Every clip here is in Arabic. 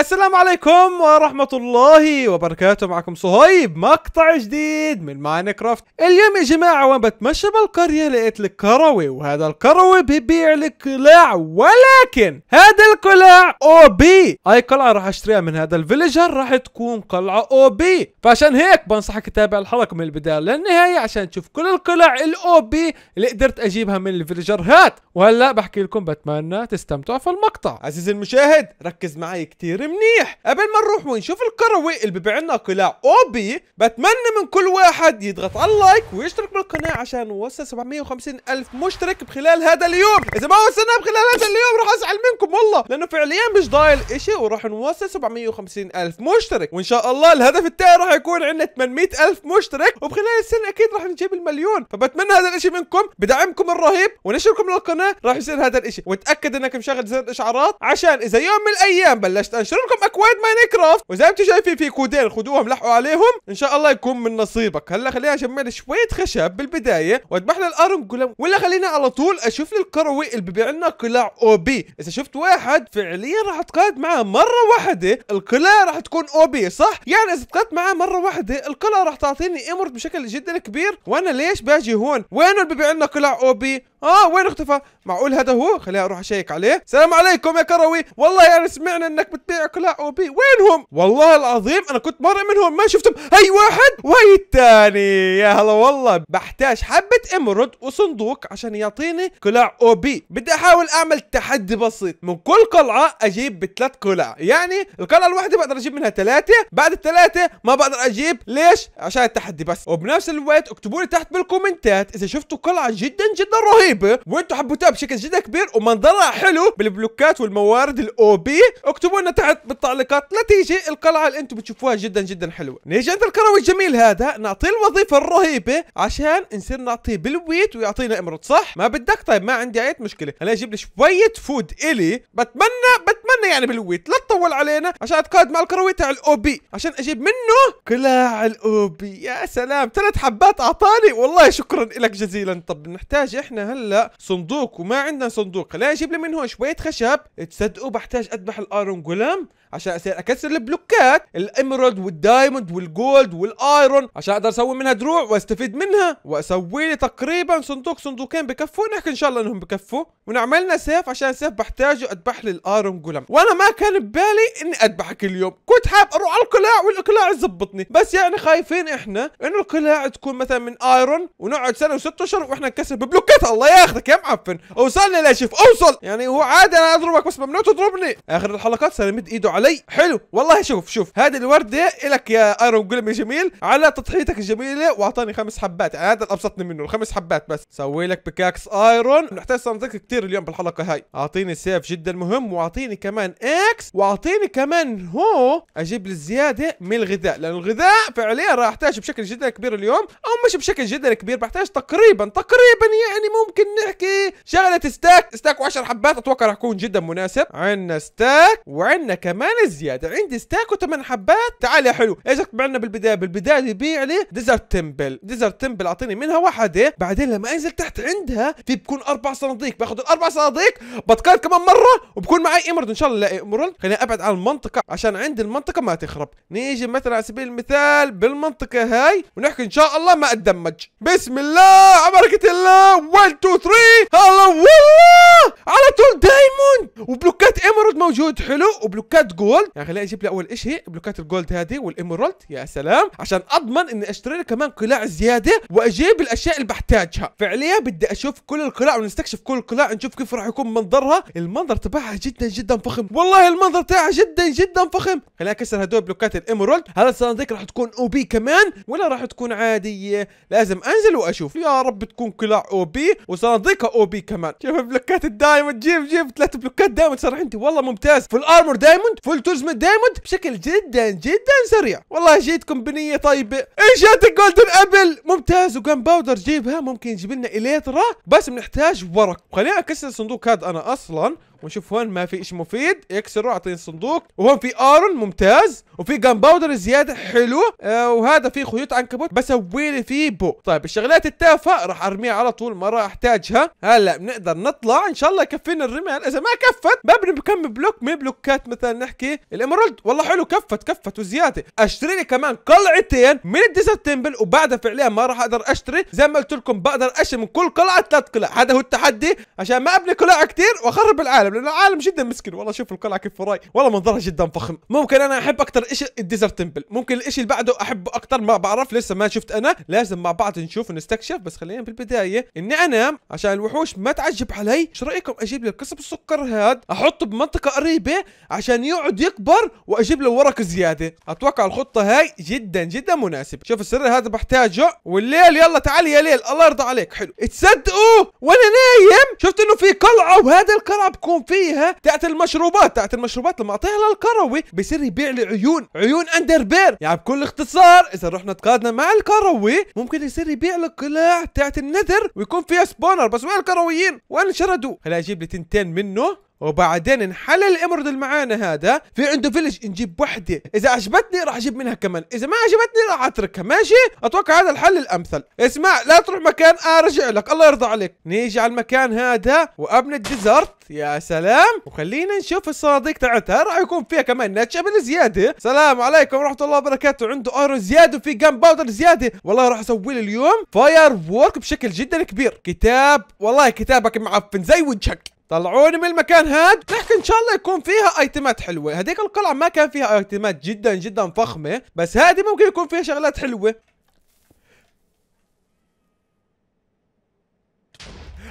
السلام عليكم ورحمة الله وبركاته معكم صهيب مقطع جديد من ماينكرافت اليوم يا جماعة وين بتمشى بالقرية لقيت لك كروي وهذا الكروي بيبيع لك قلاع ولكن هذا القلاع او بي اي قلعة راح اشتريها من هذا الفيليجر راح تكون قلعة او بي فعشان هيك بنصحك تتابع الحلقة من البداية للنهاية عشان تشوف كل القلع الاو بي اللي قدرت اجيبها من الفيليجر هات وهلا بحكي لكم بتمنى تستمتعوا في المقطع عزيزي المشاهد ركز معي كثير منيح قبل ما نروح ونشوف الكروي اللي ببيع لنا قلاع اوبي بتمنى من كل واحد يضغط على اللايك ويشترك بالقناه عشان نوصل 750 الف مشترك بخلال هذا اليوم اذا ما وصلنا بخلال هذا اليوم راح ازعل منكم والله لانه فعليا مش ضايل شيء وراح نوصل 750 الف مشترك وان شاء الله الهدف التاني راح يكون عندنا 800 الف مشترك وبخلال السنه اكيد راح نجيب المليون فبتمنى هذا الاشي منكم بدعمكم الرهيب ونشركم للقناه راح يصير هذا الاشي وتاكد انك مشغل زر الاشعارات عشان اذا يوم من الايام بلشت انشر لكم اكواد ماينكرافت وزي ما انتم شايفين في كودين خذوهم لحقوا عليهم ان شاء الله يكون من نصيبك هلا خلينا نجمع لي شويه خشب بالبدايه واذبح لي الارنجولم ولا خليني على طول اشوف لي القروي اللي ببيع لنا قلاع او بي اذا شفت واحد فعليا راح اتقاعد معاه مره واحده القلاع راح تكون او بي صح يعني اذا اتقاعدت معاه مره واحده القلاع راح تعطيني ايمورت بشكل جدا كبير وانا ليش باجي هون وين اللي ببيع لنا قلاع او بي اه وين اختفى معقول هذا هو خليني اروح اشيك عليه السلام عليكم يا كروي والله انا يعني سمعنا انك بتبيع قلاع او بي وينهم والله العظيم انا كنت مرة منهم ما شفتهم هي واحد وهي الثاني يا هلا والله بحتاج حبة امرد وصندوق عشان يعطيني قلاع او بي بدي احاول اعمل تحدي بسيط من كل قلعة اجيب بثلاث قلاع يعني القلعة الواحدة بقدر اجيب منها ثلاثة بعد الثلاثة ما بقدر اجيب ليش عشان التحدي بس وبنفس الوقت اكتبوا لي تحت بالكومنتات اذا شفتوا قلعة جدا جدا رهيبة رهيبه وانتم حبيتوها بشكل جدا كبير ومنظرها حلو بالبلوكات والموارد الاو بي اكتبوا لنا تحت بالتعليقات نتيجه القلعه اللي انتم بتشوفوها جدا جدا حلوه نيجي عند الكروي الجميل هذا نعطيه الوظيفه الرهيبه عشان نصير نعطيه بالويت ويعطينا امرض صح ما بدك طيب ما عندي اي مشكله هلا اجيب لي شويه فود الي بتمنى بتمنى يعني بالويت لا تطول علينا عشان اتقاعد مع الكروي تاع الاو بي عشان اجيب منه قلاع الاو بي يا سلام ثلاث حبات اعطاني والله شكرا لك جزيلا طب نحتاج احنا هلا هلا صندوق وما عندنا صندوق خليني اجيب لي من هون شويه خشب تصدقوا بحتاج اذبح الايرون جولم عشان اصير اكسر البلوكات الاميرالد والدايموند والجولد والايرون عشان اقدر اسوي منها دروع واستفيد منها واسوي لي تقريبا صندوق صندوقين بكفوا نحكي ان شاء الله انهم بكفوا ونعملنا سيف عشان سيف بحتاجه اذبح لي الايرون جولم وانا ما كان ببالي اني اذبحك اليوم كنت حاب اروح على القلاع والقلاع يظبطني بس يعني خايفين احنا انه القلاع تكون مثلا من ايرون ونقعد سنه وست اشهر واحنا نكسر ببلوكات الله ياخذك يا معفن اوصلني لا شوف اوصل يعني هو عادي انا اضربك بس ممنوع تضربني اخر الحلقات صار يمد ايده علي حلو والله شوف شوف هذه الورده لك يا ايرون جولم يا جميل على تضحيتك الجميله واعطاني خمس حبات يعني هذا ابسطني منه الخمس حبات بس سوي لك بكاكس ايرون نحتاج صندوق كثير اليوم بالحلقه هاي اعطيني سيف جدا مهم واعطيني كمان اكس واعطيني كمان هو اجيب لي الزياده من الغذاء لان الغذاء فعليا راح احتاج بشكل جدا كبير اليوم او مش بشكل جدا كبير بحتاج تقريبا تقريبا يعني ممكن ممكن نحكي شغله ستاك ستاك و10 حبات اتوقع رح يكون جدا مناسب عندنا ستاك وعندنا كمان الزياده عندي ستاك و8 حبات تعال يا حلو ايش اكتب عندنا بالبدايه بالبدايه يبيع لي ديزرت تمبل ديزرت تمبل اعطيني منها واحده بعدين لما انزل تحت عندها في بكون اربع صناديق باخذ الاربع صناديق بتقال كمان مره وبكون معي امرد ان شاء الله الاقي امرد خليني ابعد عن المنطقه عشان عندي المنطقه ما تخرب نيجي مثلا على سبيل المثال بالمنطقه هاي ونحكي ان شاء الله ما اتدمج بسم الله على بركه الله وات 2 3 هلا والله على طول دايموند وبلوكات ايمرالد موجود حلو وبلوكات جولد يعني خليني اجيب لي اول شيء بلوكات الجولد هذه والايمرالد يا سلام عشان اضمن اني اشتري لي كمان قلاع زياده واجيب الاشياء اللي بحتاجها فعليا بدي اشوف كل القلاع ونستكشف كل القلاع نشوف كيف راح يكون منظرها المنظر تبعها جدا جدا فخم والله المنظر تاعها جدا جدا فخم خليني اكسر هدول بلوكات الايمرالد هل الصناديق راح تكون او بي كمان ولا راح تكون عاديه لازم انزل واشوف يا رب تكون قلاع او بي وصناديقها او بي كمان شوف البلوكات الدايموند جيب جيب ثلاث بلوكات دايموند صراحه انت والله ممتاز فول ارمور دايموند فول تولزمنت دايموند بشكل جدا جدا سريع والله جيتكم بنيه طيبه ايش هذا جولدن ابل ممتاز وجان باودر جيبها ممكن يجيب لنا اليترا بس بنحتاج ورق خلينا اكسر الصندوق هذا انا اصلا ونشوف هون ما في شيء مفيد يكسره اعطيني الصندوق وهون في ارون ممتاز وفي جان باودر زياده حلو آه وهذا في خيوط عنكبوت بسوي لي فيه بو طيب الشغلات التافهه راح ارميها على طول ما راح احتاجها هلا بنقدر نطلع ان شاء الله يكفينا الرمال اذا ما كفت ببني بكم بلوك من بلوكات مثلا نحكي الامرالد والله حلو كفت كفت وزياده اشتري لي كمان قلعتين من الديزرت تمبل وبعدها فعليا ما راح اقدر اشتري زي ما قلت لكم بقدر اشتري من كل قلعه ثلاث قلع هذا هو التحدي عشان ما ابني قلع كثير واخرب العالم العالم لانه عالم جدا مسكين والله شوف القلعه كيف وراي والله منظرها جدا فخم ممكن انا احب اكثر شيء الديزرت تمبل ممكن الشيء اللي بعده احبه اكثر ما بعرف لسه ما شفت انا لازم مع بعض نشوف ونستكشف بس خلينا في البدايه اني انا عشان الوحوش ما تعجب علي ايش رايكم اجيب لي قصب السكر هاد احطه بمنطقه قريبه عشان يقعد يكبر واجيب له ورق زياده اتوقع الخطه هاي جدا جدا مناسبه شوف السر هذا بحتاجه والليل يلا تعال يا ليل الله يرضى عليك حلو تصدقوا وانا نايم شفت انه في قلعه وهذا القلعه بكون يكون فيها تاعت المشروبات تاعت المشروبات لما اعطيها للكروي بصير يبيع لي عيون عيون اندر بير يعني بكل اختصار اذا رحنا تقادنا مع الكروي ممكن يصير يبيع لك قلاع تاعت النذر ويكون فيها سبونر بس وين الكرويين وين شردوا هلا اجيب لي تنتين منه وبعدين انحل الامرد اللي معانا هذا في عنده فيلج نجيب وحده اذا عجبتني راح اجيب منها كمان اذا ما عجبتني راح اتركها ماشي اتوقع هذا الحل الامثل اسمع لا تروح مكان ارجع آه لك الله يرضى عليك نيجي على المكان هذا وابني الديزرت يا سلام وخلينا نشوف الصناديق تاعتها راح يكون فيها كمان نتشابل زياده سلام عليكم ورحمه الله وبركاته عنده ايرون زياده وفي جن باودر زياده والله راح اسوي له اليوم فاير وورك بشكل جدا كبير كتاب والله كتابك معفن زي وجهك طلعوني من المكان هاد نحكي ان شاء الله يكون فيها ايتمات حلوه هذيك القلعه ما كان فيها ايتمات جدا جدا فخمه بس هذه ممكن يكون فيها شغلات حلوه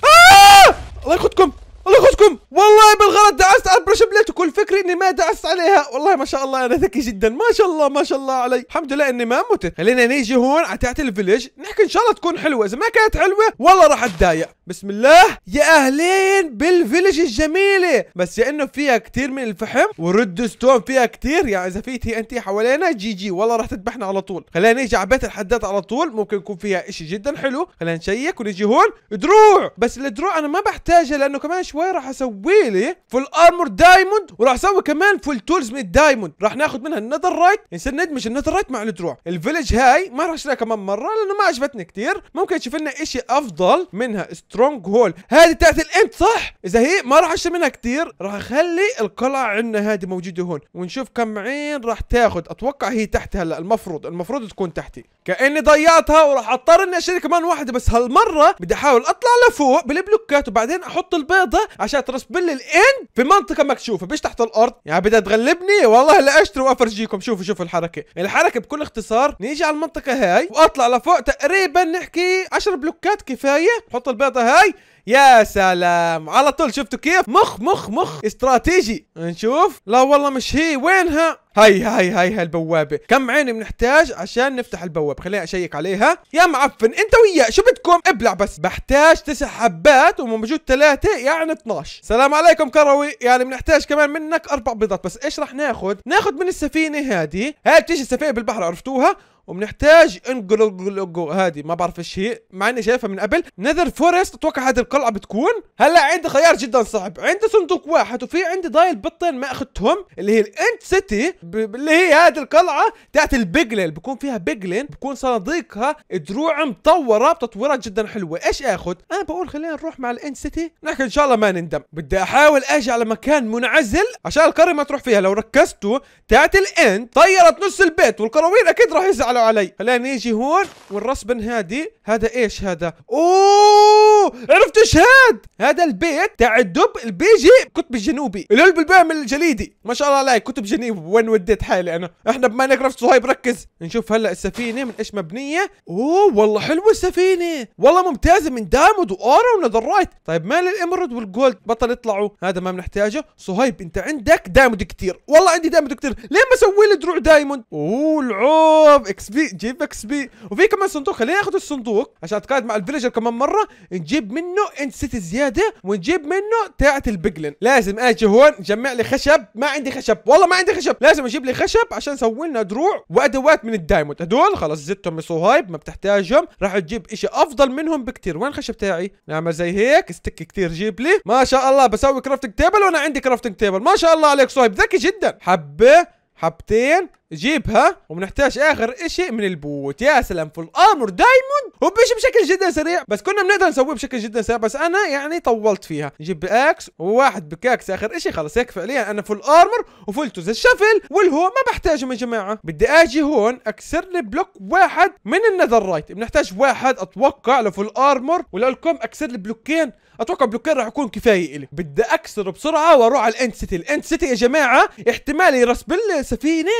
آه! الله يخدكم الله يخدكم والله بالغلط دعست على البرش بليت وكل فكري اني ما دعست عليها والله ما شاء الله انا ذكي جدا ما شاء الله ما شاء الله علي الحمد لله اني ما متت خلينا نيجي هون على تحت الفيليج نحكي ان شاء الله تكون حلوه اذا ما كانت حلوه والله راح اتضايق بسم الله يا اهلين بالفيلج الجميله بس يا انه فيها كثير من الفحم ورد ستون فيها كثير يعني اذا في تي ان تي حوالينا جي جي والله راح تذبحنا على طول خلينا نيجي على بيت الحداد على طول ممكن يكون فيها شيء جدا حلو خلينا نشيك ونجي هون دروع بس الدروع انا ما بحتاجها لانه كمان شوي راح اسوي لي فول ارمور دايموند وراح اسوي كمان فول تولز من الدايموند راح ناخذ منها النذر رايت نصير ندمج النذر رايت مع الدروع الفيلج هاي ما راح اشتريها كمان مره لانه ما عجبتني كثير ممكن تشوف لنا شيء افضل منها استرو سترونج هول هذه بتاعت الانت صح اذا هي ما راح اشتري منها كثير راح اخلي القلعه عندنا هذه موجوده هون ونشوف كم عين راح تاخذ اتوقع هي تحت هلا المفروض المفروض تكون تحتي كاني ضيعتها وراح اضطر اني اشتري كمان واحده بس هالمره بدي احاول اطلع لفوق بالبلوكات وبعدين احط البيضه عشان ترسب لي الان في منطقه مكشوفه مش تحت الارض يعني بدها تغلبني والله هلا اشتري وافرجيكم شوفوا شوفوا الحركه الحركه بكل اختصار نيجي على المنطقه هاي واطلع لفوق تقريبا نحكي 10 بلوكات كفايه نحط البيضه هاي يا سلام على طول شفتوا كيف مخ مخ مخ استراتيجي نشوف لا والله مش هي وينها هاي هاي هاي هاي البوابه كم عين بنحتاج عشان نفتح البوابه خليني اشيك عليها يا معفن انت وياه شو بدكم ابلع بس بحتاج تسع حبات وموجود ثلاثه يعني 12 سلام عليكم كروي يعني بنحتاج كمان منك اربع بيضات بس ايش رح ناخذ ناخذ من السفينه هذه هاي بتيجي السفينه بالبحر عرفتوها وبنحتاج انجلوجلوجو هذه ما بعرف ايش هي مع اني شايفها من قبل نذر فورست اتوقع هذه القلعه بتكون هلا عندي خيار جدا صعب عندي صندوق واحد وفي عندي ضايل بطين ما اخذتهم اللي هي الانت سيتي اللي هي هذه القلعه تاعت البيجلين بكون فيها بيجلين بكون صناديقها دروع مطوره بتطويرات جدا حلوه ايش اخذ انا بقول خلينا نروح مع الانت سيتي نحكي ان شاء الله ما نندم بدي احاول اجي على مكان منعزل عشان القريه ما تروح فيها لو ركزتوا تاعت الانت طيرت نص البيت والقرويين اكيد راح يزعلوا علي خلينا نيجي هون والرسبن هادي هذا ايش هذا اوه عرفت ايش هاد هذا البيت تاع الدب البي جي كتب الجنوبي اللي بالبام الجليدي ما شاء الله عليك كتب جنوب وين وديت حالي انا احنا بماني انك صهيب ركز نشوف هلا السفينه من ايش مبنيه اوه والله حلوه السفينه والله ممتازه من دايموند واورا ونذرايت طيب مال الامرود والجولد بطل يطلعوا هذا ما بنحتاجه صهيب انت عندك دايموند كثير، والله عندي دايموند كثير، ليه ما سوي لي دروع دايموند اوه العوب اكس بي جيب اكس بي وفي كمان صندوق خلينا ناخذ الصندوق عشان اتقاعد مع الفيلجر كمان مره نجيب نجيب منه سيتي زياده ونجيب منه تاعت البجلن لازم اجي هون جمع لي خشب ما عندي خشب والله ما عندي خشب لازم اجيب لي خشب عشان اسوي لنا دروع وادوات من الدايموند هدول خلص زدتهم صهايب ما بتحتاجهم راح تجيب اشي افضل منهم بكثير وين الخشب تاعي نعمل زي هيك ستيك كثير جيب لي ما شاء الله بسوي كرافتنج تيبل وانا عندي كرافتنج تيبل ما شاء الله عليك صهيب ذكي جدا حبه حبتين جيبها وبنحتاج اخر اشي من البوت يا سلام في الامر دايموند وبش بشكل جدا سريع بس كنا بنقدر نسويه بشكل جدا سريع بس انا يعني طولت فيها نجيب اكس وواحد بكاكس اخر اشي خلص هيك فعليا انا فول ارمر وفول توز الشفل والهو ما بحتاجهم يا جماعه بدي اجي هون اكسر لي بلوك واحد من النذر رايت بنحتاج واحد اتوقع لفول ارمر وللكم اكسر لي بلوكين اتوقع بلوكين راح يكون كفايه الي بدي اكسر بسرعه واروح على الاند سيتي الاند سيتي يا جماعه احتمال يرسبل سفينه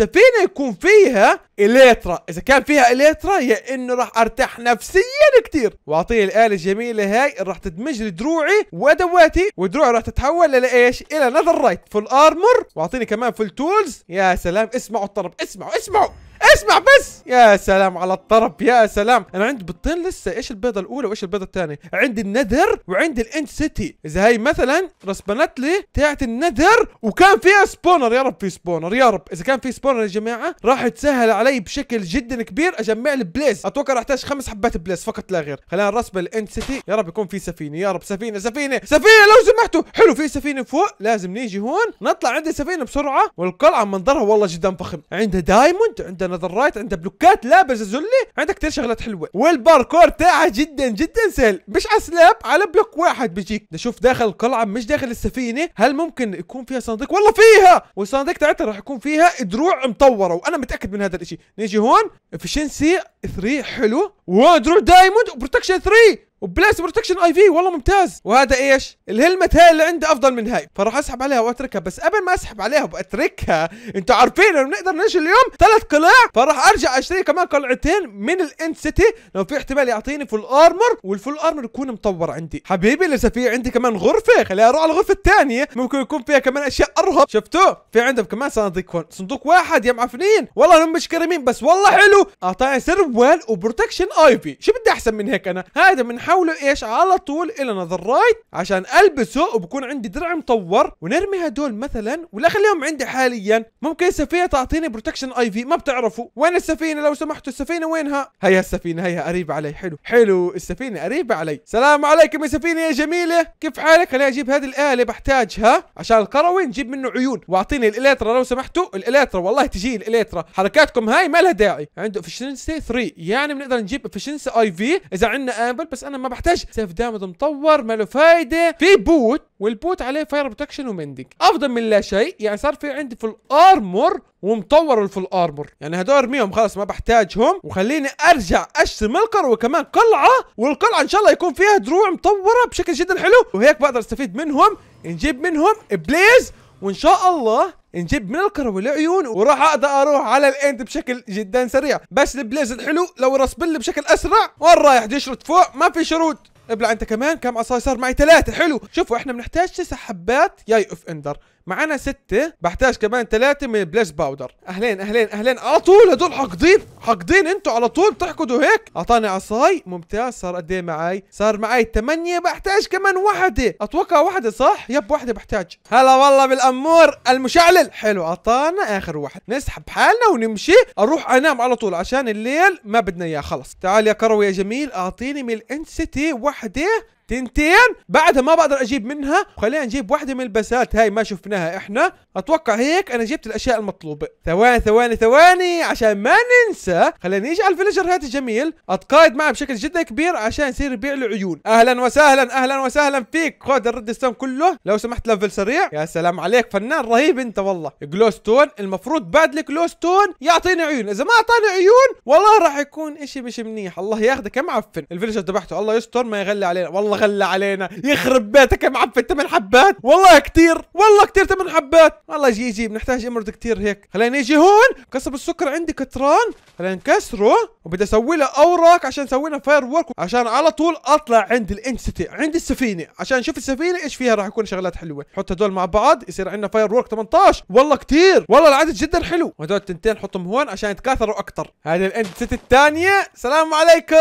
السفينه يكون فيها اليترا اذا كان فيها اليترا يا انه راح ارتاح نفسيا كثير واعطيه الاله الجميله هاي راح تدمج لي دروعي وادواتي ودروعي راح تتحول لايش الى نذر رايت فول ارمر واعطيني كمان فول تولز يا سلام اسمعوا الطرب اسمعوا اسمعوا اسمع بس يا سلام على الطرب يا سلام انا عندي بيضتين لسه ايش البيضه الاولى وايش البيضه الثانيه عندي النذر وعندي الانت سيتي اذا هي مثلا رسبنت لي تاعت النذر وكان فيها سبونر يا رب في سبونر يا رب اذا كان في سبونر يا جماعه راح تسهل علي بشكل جدا كبير اجمع لي اتوقع راح احتاج خمس حبات بليز فقط لا غير خلينا نرسب الانت سيتي يا رب يكون في سفينه يا رب سفينه سفينه سفينه لو سمحتوا حلو في سفينه فوق لازم نيجي هون نطلع عند السفينه بسرعه والقلعه منظرها والله جدا فخم عندها دايموند عندها الرايت عندها بلوكات لابسه زله عندها كثير شغلات حلوه والباركور تاعها جدا جدا سهل مش على سلاب على بلوك واحد بيجيك نشوف داخل القلعه مش داخل السفينه هل ممكن يكون فيها صندوق والله فيها والصندوق تاعتها راح يكون فيها دروع مطوره وانا متاكد من هذا الشيء نيجي هون افشنسي 3 حلو ودروع دايموند وبروتكشن 3 وبلاس بروتكشن اي في والله ممتاز وهذا ايش الهلمت هاي اللي عندي افضل من هاي فراح اسحب عليها واتركها بس قبل ما اسحب عليها واتركها انتوا عارفين انه بنقدر نشيل اليوم ثلاث قلاع فراح ارجع اشتري كمان قلعتين من الاند سيتي لو في احتمال يعطيني فول ارمر والفول ارمر يكون مطور عندي حبيبي لسه في عندي كمان غرفه خليها اروح على الغرفه الثانيه ممكن يكون فيها كمان اشياء ارهب شفتوه في عندهم كمان صناديق هون صندوق واحد يا معفنين والله هم مش كريمين بس والله حلو اعطاني سروال وبروتكشن اي في شو بدي احسن من هيك انا هذا من حوله ايش على طول الى نظر رايت عشان البسه وبكون عندي درع مطور ونرمي هدول مثلا ولا اخليهم عندي حاليا ممكن السفينه تعطيني بروتكشن اي في ما بتعرفوا وين السفينه لو سمحتوا السفينه وينها هيا السفينه هيا قريبه علي حلو حلو السفينه قريبه علي سلام عليكم يا سفينه يا جميله كيف حالك خليني اجيب هذه الاله بحتاجها عشان القروي نجيب منه عيون واعطيني الاليترا لو سمحتوا الاليترا والله تجي الاليترا حركاتكم هاي ما لها داعي عنده افشنسي 3 يعني بنقدر نجيب افشنسي اي في اذا عندنا امبل بس انا ما بحتاج سيف دامج مطور ما له فايده في بوت والبوت عليه فاير بروتكشن ومندك افضل من لا شيء يعني صار في عندي في الارمور ومطور في الارمور يعني هدول ارميهم خلاص ما بحتاجهم وخليني ارجع اشتري ملقر وكمان قلعه والقلعه ان شاء الله يكون فيها دروع مطوره بشكل جدا حلو وهيك بقدر استفيد منهم نجيب منهم بليز وان شاء الله نجيب من الكروي العيون وراح اقدر اروح على الاند بشكل جدا سريع بس البليز الحلو لو رسبل بشكل اسرع وين رايح تشرد فوق ما في شروط ابلع انت كمان كم عصاي صار معي ثلاثه حلو شوفوا احنا بنحتاج تسع حبات ياي اوف اندر معانا ستة بحتاج كمان ثلاثة من بلاش باودر اهلين اهلين اهلين على طول هدول حاقدين حاقدين انتوا على طول بتحقدوا هيك اعطاني عصاي ممتاز صار قد ايه معي صار معي ثمانية بحتاج كمان وحدة اتوقع وحدة صح يب وحدة بحتاج هلا والله بالامور المشعلل حلو اعطانا اخر واحد نسحب حالنا ونمشي اروح انام على طول عشان الليل ما بدنا اياه خلص تعال يا كروي يا جميل اعطيني من الانسيتي وحدة تنتين بعدها ما بقدر اجيب منها وخلينا نجيب واحده من البسات هاي ما شفناها احنا اتوقع هيك انا جبت الاشياء المطلوبه ثواني ثواني ثواني عشان ما ننسى خلينا نيجي على الفيلجر هذا الجميل اتقايد معه بشكل جدا كبير عشان يصير يبيع له عيون اهلا وسهلا اهلا وسهلا فيك خود الرد ستون كله لو سمحت لفل سريع يا سلام عليك فنان رهيب انت والله جلوستون المفروض بعد الجلوستون يعطيني عيون اذا ما اعطاني عيون والله راح يكون اشي مش منيح الله ياخذك كم معفن الفيلجر ذبحته الله يستر ما يغلي علينا والله غلى علينا يخرب بيتك يا معفن ثمان حبات والله كثير والله كثير ثمان حبات والله جي جي بنحتاج امرض كثير هيك خلينا نيجي هون قصب السكر عندي كتران خلينا نكسره وبدي اسوي له اوراق عشان اسوي لها فاير وورك عشان على طول اطلع عند الانستي عند السفينه عشان نشوف السفينه ايش فيها راح يكون شغلات حلوه نحط هدول مع بعض يصير عندنا فاير وورك 18 والله كثير والله العدد جدا حلو وهدول التنتين نحطهم هون عشان يتكاثروا اكثر هذه الانستي الثانيه السلام عليكم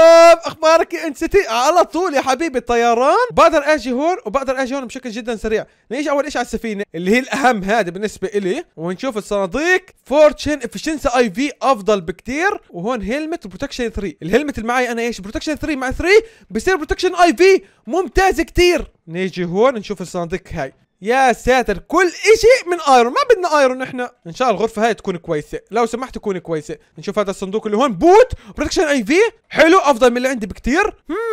اخبارك يا انستي على طول يا حبيبي الطيارة الطيران بقدر اجي هون وبقدر اجي هون بشكل جدا سريع نيجي اول شيء على السفينه اللي هي الاهم هذا بالنسبه الي ونشوف الصناديق فورتشن افشنسي اي في افضل بكثير وهون هيلمت وبروتكشن 3 الهيلمت اللي معي انا ايش بروتكشن 3 مع 3 بصير بروتكشن اي في ممتاز كثير نيجي هون نشوف الصناديق هاي يا ساتر كل اشي من ايرون ما بدنا ايرون احنا ان شاء الله الغرفه هاي تكون كويسه لو سمحت تكون كويسه نشوف هذا الصندوق اللي هون بوت بروتكشن اي في حلو افضل من اللي عندي بكثير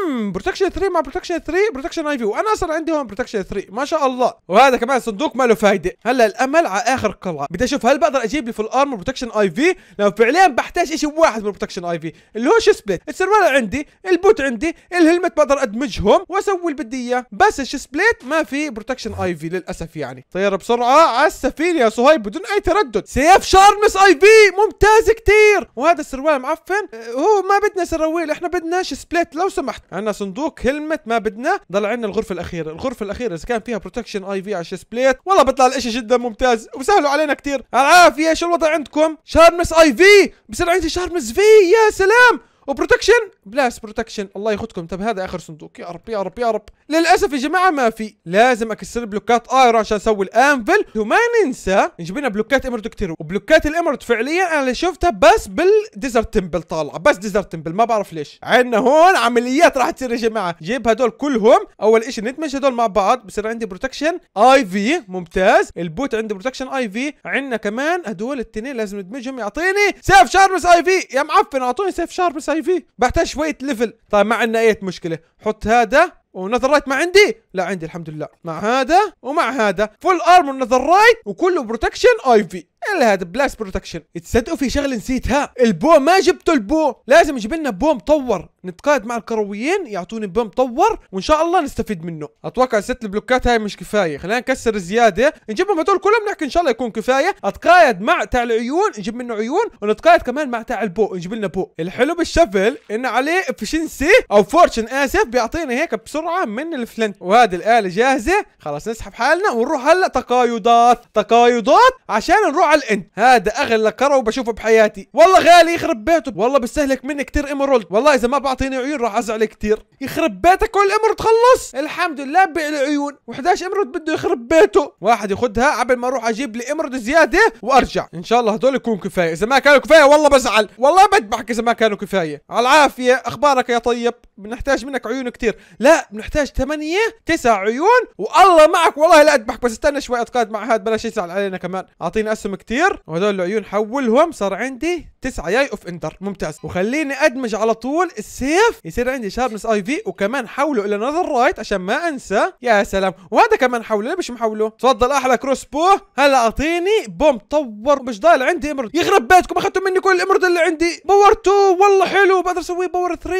امم بروتكشن 3 مع بروتكشن 3 بروتكشن اي في وانا صار عندي هون بروتكشن 3 ما شاء الله وهذا كمان صندوق ما له فايده هلا الامل على اخر قلعه بدي اشوف هل بقدر اجيب لي في الارمر بروتكشن اي في لو فعليا بحتاج شيء واحد من بروتكشن اي في اللي هو شو سبليت السروال عندي البوت عندي الهلمت بقدر ادمجهم واسوي اللي بدي اياه بس الشو سبليت ما في بروتكشن اي في للاسف يعني طير بسرعه آه، على السفينه يا صهيب بدون اي تردد سيف شارمس اي في ممتاز كثير وهذا السروال معفن آه، هو ما بدنا سراويل احنا بدنا سبليت لو سمحت عندنا صندوق هلمت ما بدنا ضل عندنا الغرفه الاخيره الغرفه الاخيره اذا كان فيها بروتكشن اي في على سبليت والله بيطلع الاشي جدا ممتاز وسهلوا علينا كثير العافيه شو الوضع عندكم شارمس اي في بصير عندي شارمس في يا سلام وبروتكشن بلاس بروتكشن الله ياخذكم طب هذا اخر صندوق يا رب يا رب يا رب للاسف يا جماعه ما في لازم اكسر بلوكات ايرون عشان اسوي الانفل وما ننسى نجيب لنا بلوكات ايمرد كثير وبلوكات الامرد فعليا انا اللي شفتها بس بالديزرت تمبل طالعه بس ديزرت تمبل ما بعرف ليش عندنا هون عمليات راح تصير يا جماعه جيب هدول كلهم اول شيء ندمج هدول مع بعض بصير عندي بروتكشن اي في ممتاز البوت عندي بروتكشن اي في عندنا كمان هدول الاثنين لازم ندمجهم يعطيني سيف شاربس اي في يا معفن اعطوني سيف شاربس شايفيه بحتاج شويه ليفل طيب ما عندنا اي مشكله حط هذا ونذر رايت ما عندي لا عندي الحمد لله مع هذا ومع هذا فول ارمر نذر رايت وكله بروتكشن اي في الا إيه هذا بلاس بروتكشن تصدقوا في شغله نسيتها البو ما جبتوا البو لازم يجيب لنا بو مطور نتقاعد مع الكرويين يعطوني بو مطور وان شاء الله نستفيد منه اتوقع ست البلوكات هاي مش كفايه خلينا نكسر زياده نجيبهم هذول كلهم نحكي ان شاء الله يكون كفايه اتقاعد مع تاع العيون نجيب منه عيون ونتقاعد كمان مع تاع البو نجيب لنا بو الحلو بالشفل ان عليه افشنسي او فورشن اسف بيعطينا هيك بسرعه من الفلنت وهذه الاله جاهزه خلاص نسحب حالنا ونروح هلا تقايضات تقايضات عشان نروح على الانت هذا اغلى كرو بشوفه بحياتي والله غالي يخرب بيته والله بستهلك مني كثير امرولد والله اذا ما بعطيني عيون راح ازعل كثير يخرب بيتك كل امرولد خلص الحمد لله بيع لي عيون و11 امرولد بده يخرب بيته واحد ياخذها قبل ما اروح اجيب لي امرولد زياده وارجع ان شاء الله هدول يكون كفايه اذا ما كانوا كفايه والله بزعل والله بذبحك اذا ما كانوا كفايه على العافيه اخبارك يا طيب بنحتاج منك عيون كثير لا بنحتاج 8 9 عيون والله معك والله لا اذبحك بس استنى شوي اتقاد مع هذا بلاش يزعل علينا كمان اعطيني اسهم كتير وهذول العيون حولهم صار عندي تسعة ياي اوف اندر ممتاز وخليني ادمج على طول السيف يصير عندي شاربنس اي في وكمان حوله الى نظر رايت عشان ما انسى يا سلام وهذا كمان حوله ليش محوله تفضل احلى كروس بو هلا اعطيني بوم طور مش ضايل عندي امرد يخرب بيتكم اخذتوا مني كل الامرد اللي عندي باور 2 والله حلو بقدر اسويه باور 3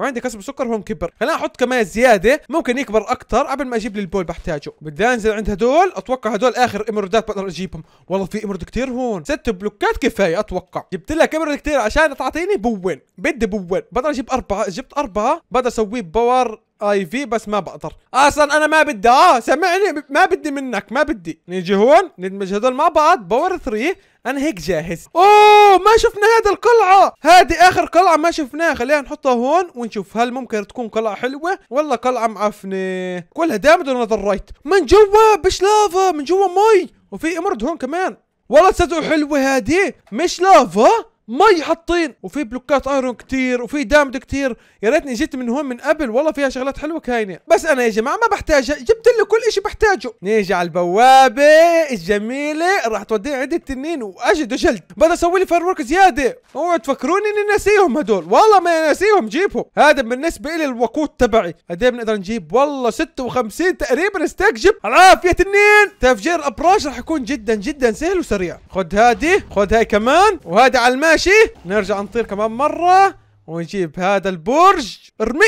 وعندي كسب سكر هون كبر خلينا احط كمان زياده ممكن يكبر اكثر قبل ما اجيب لي البول بحتاجه بدي انزل عند هدول اتوقع هدول اخر امرودات بقدر اجيبهم والله في امرود كثير هون ست بلوكات كفايه اتوقع جبت لك امرود كثير عشان تعطيني بوين بدي بوين بقدر اجيب اربعه جبت اربعه بقدر اسويه باور اي في بس ما بقدر اصلا انا ما بدي اه سمعني ما بدي منك ما بدي نيجي هون ندمج هذول مع بعض باور 3 انا هيك جاهز اوه ما شفنا هذا القلعه هذه اخر قلعه ما شفناها خلينا نحطها هون ونشوف هل ممكن تكون قلعه حلوه ولا قلعه معفنه كلها دامج ونظر رايت من جوا مش لافا من جوا مي وفي امرد هون كمان والله تصدقوا حلوه هذه مش لافا مي حاطين وفي بلوكات ايرون كتير وفي دامد كتير يا ريتني جيت من هون من قبل والله فيها شغلات حلوه كاينه بس انا يا جماعه ما بحتاجها جبت لي كل شيء بحتاجه نيجي على البوابه الجميله راح توديني عند التنين واجد وجلد بدي اسوي لي فاير زياده اوعوا تفكروني اني ناسيهم هدول والله ما ناسيهم جيبهم هذا بالنسبه لي الوقود تبعي قد ايه بنقدر نجيب والله 56 تقريبا ستيك جيب العافيه تنين تفجير الابراج راح يكون جدا جدا سهل وسريع خذ هادي خذ هاي كمان وهذا على الماشي ماشي نرجع نطير كمان مرة ونجيب هذا البرج ارمي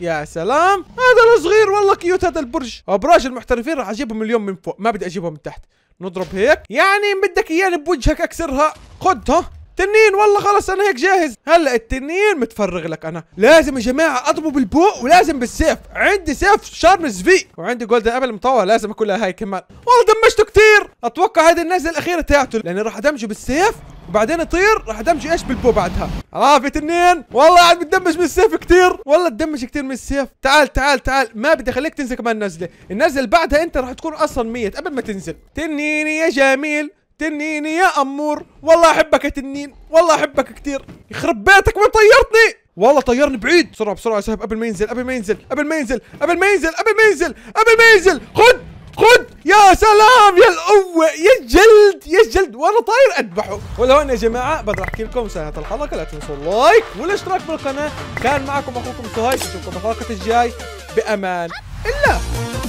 يا سلام هذا الصغير والله كيوت هذا البرج ابراج المحترفين راح اجيبهم اليوم من فوق ما بدي اجيبهم من تحت نضرب هيك يعني بدك اياني بوجهك اكسرها خذها تنين والله خلاص انا هيك جاهز هلا التنين متفرغ لك انا لازم يا جماعه اضربه بالبوق ولازم بالسيف عندي سيف شارمز في وعندي جولدن ابل مطوع لازم اكلها هاي كمان والله دمجته كثير اتوقع هذه النزله الاخيره تاعته لاني راح ادمجه بالسيف وبعدين اطير راح ادمجه ايش بالبو بعدها عرفت تنين والله قاعد بتدمج من السيف كثير والله تدمج كثير من السيف تعال تعال تعال ما بدي اخليك تنزل كمان نزله النزله اللي بعدها انت راح تكون اصلا ميت قبل ما تنزل تنين يا جميل تنيني يا امور والله احبك يا تنين والله احبك كثير يخرب بيتك وين طيرتني والله طيرني بعيد بسرعه بسرعه يا سهب قبل ما ينزل قبل ما ينزل قبل ما ينزل قبل ما ينزل قبل ما ينزل قبل ما ينزل خد خد يا سلام يا القوة يا الجلد يا الجلد وانا طاير اذبحه ولهون يا جماعة بقدر احكي لكم سنة الحلقة لا تنسوا اللايك والاشتراك بالقناة كان معكم اخوكم سهيل نشوفكم الحلقة الجاي بامان الله